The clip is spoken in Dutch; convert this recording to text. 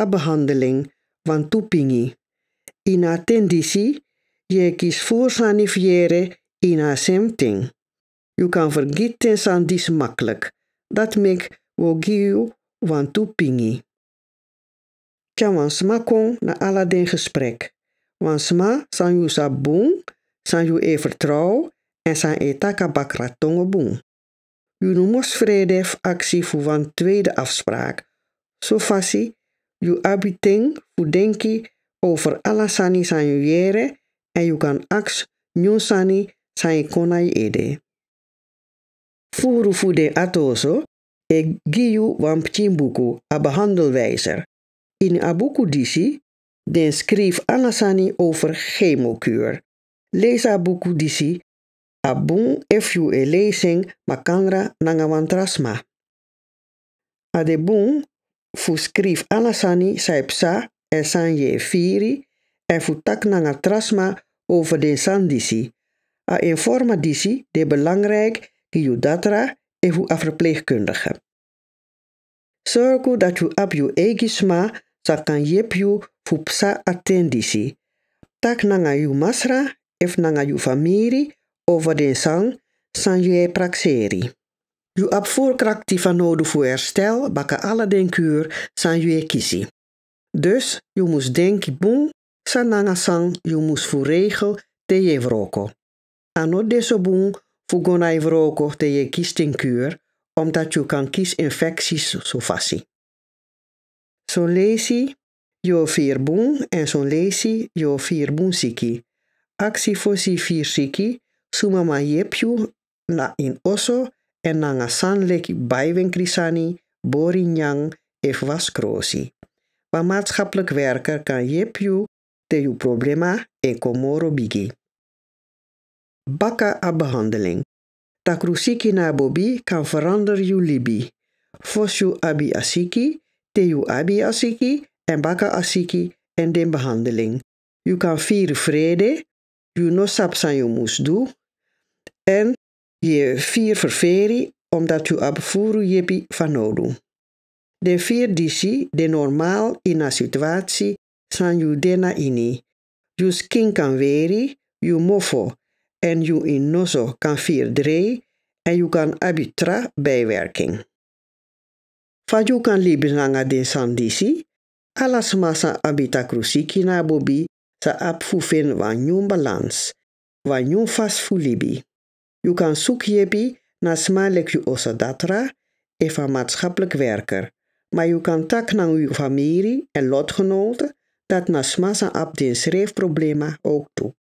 a behandeling van In a tendisi, je kies voor sanifiere ina semting. You kan vergeten san dis makkelijk. Dat mek wogiu van toepingi. Tja van sma kon na ala gesprek. Want sma san you sabung, san you e vertrouw en san etaka takabakra boon. Je nu mos vrede actie voor wan tweede afspraak. Zo so You abiting fudenki over alasani san yere en you kan aks nyonsani san konai ede. Furu fude atoso e giyu wampchimbuku abehandelwijzer. In abuku disi den schreef Anasani over chemokuur. Lees abuku disi abun efu e lezing makandra nangawantrasma. Adebun voor anasani sai psa e sanje firi e fu tak nanga trasma over de sandisi. A informa disi de belangrijk voor e en voor verpleegkundige. Sorgu dat u abju egisma sa kan jepju fu psa attendisi. Tak nanga masra ef nanga ju famiri over de sang san je praxeri. Du ab van nodig voor herstel, bakken alle denkuur, san je kisi. Dus, je moest denken bon, san nangasang, je moest voor regel, te je vroko. Ano deso bon, voor gona vroko, te je kies denkuur, omdat je kan kies infecties zo fasi. Zo'n lesi, je vier bon, en zo'n lesi, je vier bon siki. Actie voor vier siki, suma ma na in osso, en nanga sanleki baiwen krisani, borinyang efwas krosi. Wa maatschappelijk werker kan jepju te uw problema en komoro bigi. Bakka a behandeling. Takrusiki na bobi kan verander uw libi. Fosju abi asiki, teu abi asiki en bakka asiki en den behandeling. U kan vieren vrede, u no sap san moest doen en je vier verferi omdat je abfuru van fanodu. De vier disi de normaal in a situatie san you dena ini. Jus king kan veri, you mofo en you in nozo kan vier drei en je kan abitra bijwerking. Faju kan libnanga de disi, alas masa abita krusiki na bobi sa apfufen van balans, van fas fulibi. Je kan sukjebi je lek you osadatra, even maatschappelijk werker. Maar je kan tak naar uw familie en lotgenoten dat nasma zijn abdins reefproblemen ook toe.